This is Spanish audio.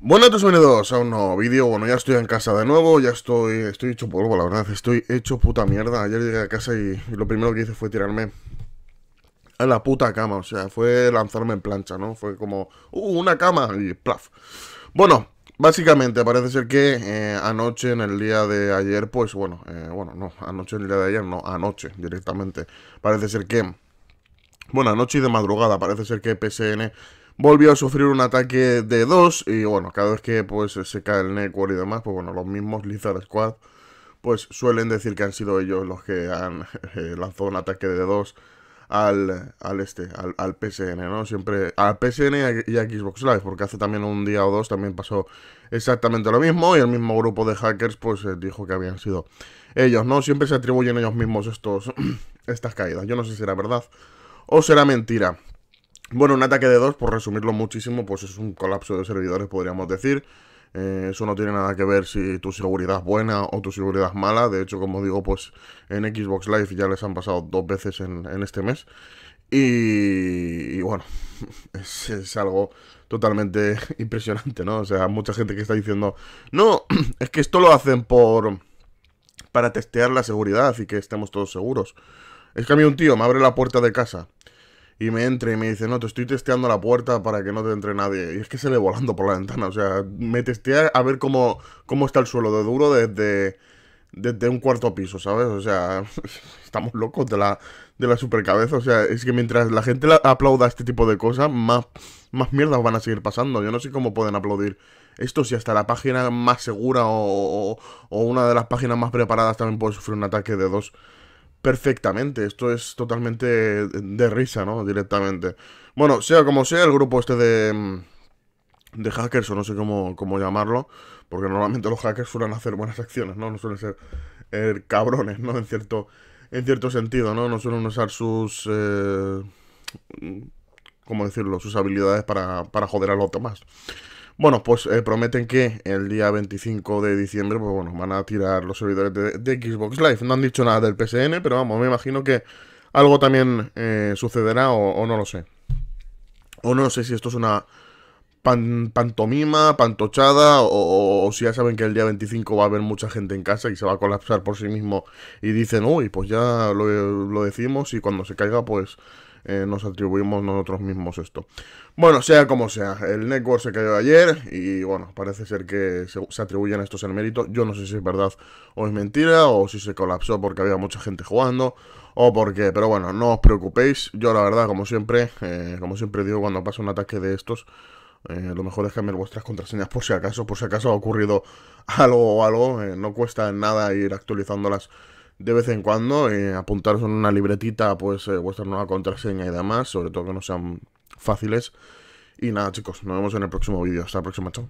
Bueno, todos, bienvenidos a un nuevo vídeo. Bueno, ya estoy en casa de nuevo, ya estoy estoy hecho polvo, la verdad. Estoy hecho puta mierda. Ayer llegué a casa y, lo primero que hice fue tirarme a la puta cama. O sea, fue lanzarme en plancha, ¿no? Fue como, ¡uh, una cama! Y plaf. Bueno, básicamente parece ser que eh, anoche, en el día de ayer, pues bueno, eh, bueno, no, anoche en el día de ayer, no, anoche directamente. Parece ser que... Bueno, anoche y de madrugada parece ser que PSN volvió a sufrir un ataque de dos y bueno, cada vez que pues se cae el Network y demás, pues bueno, los mismos Lizard Squad pues suelen decir que han sido ellos los que han eh, lanzado un ataque de 2 al, al este, al, PSN, ¿no? Siempre al PSN y a, Xbox Live, porque hace también un día o dos también pasó exactamente lo mismo y el mismo grupo de hackers pues eh, dijo que habían sido ellos, ¿no? Siempre se atribuyen ellos mismos estos, estas caídas. Yo no sé si era verdad o será mentira. Bueno, un ataque de dos, por resumirlo muchísimo, pues es un colapso de servidores, podríamos decir. Eh, eso no tiene nada que ver si tu seguridad es buena o tu seguridad es mala. De hecho, como digo, pues en Xbox Live ya les han pasado dos veces en, este mes. Y, bueno, es, es, algo totalmente impresionante, ¿no? O sea, mucha gente que está diciendo, no, es que esto lo hacen por... para testear la seguridad y que estemos todos seguros. Es que a mí un tío me abre la puerta de casa y me entra y me dice, no, te estoy testeando la puerta para que no te entre nadie. Y es que se le volando por la ventana. O sea, me testea a ver cómo, cómo está el suelo de duro desde, desde un cuarto piso, ¿sabes? O sea, estamos locos de la, de la supercabeza. O sea, es que mientras la gente aplauda este tipo de cosas, más, más mierdas van a seguir pasando. Yo no sé cómo pueden aplaudir esto si hasta la página más segura o una de las páginas más preparadas también puede sufrir un ataque de dos perfectamente. Esto es totalmente de risa, ¿no? Directamente. Bueno, sea como sea, el grupo este de, mm, de hackers, o no sé cómo, llamarlo, porque normalmente los hackers suelen hacer buenas acciones, ¿no? No suelen ser er, cabrones, ¿no? En cierto, en cierto sentido, ¿no? No suelen usar sus... Eh, ¿Cómo decirlo? Sus habilidades para, para joder a los demás. Bueno, pues eh, prometen que el día 25 de diciembre, pues bueno, van a tirar los servidores de, Xbox Live. No han dicho nada del PSN, pero vamos, me imagino que algo también eh, sucederá o, no lo sé. O no sé si esto es una pantomima, pantochada, o, si ya saben que el día 25 va a haber mucha gente en casa y se va a colapsar por sí mismo y dicen, uy, pues ya lo decimos y cuando se caiga, pues eh, nos atribuimos nosotros mismos esto. Bueno, sea como sea, el network se cayó ayer y bueno, parece ser que se, atribuyen estos el mérito. Yo no sé si es verdad o es mentira o si se colapsó porque había mucha gente jugando o porque, pero bueno, no os preocupéis. Yo la verdad, como siempre, eh, como siempre digo cuando pasa un ataque de estos, eh, lo mejor es cambiar vuestras contraseñas por si acaso, por si acaso ha ocurrido algo o algo. no cuesta nada ir actualizándolas de vez en cuando, eh, apuntaros en una libretita pues eh, vuestra nueva contraseña y demás, sobre todo que no sean fáciles. Y nada chicos, nos vemos en el próximo vídeo. Hasta la próxima, chao.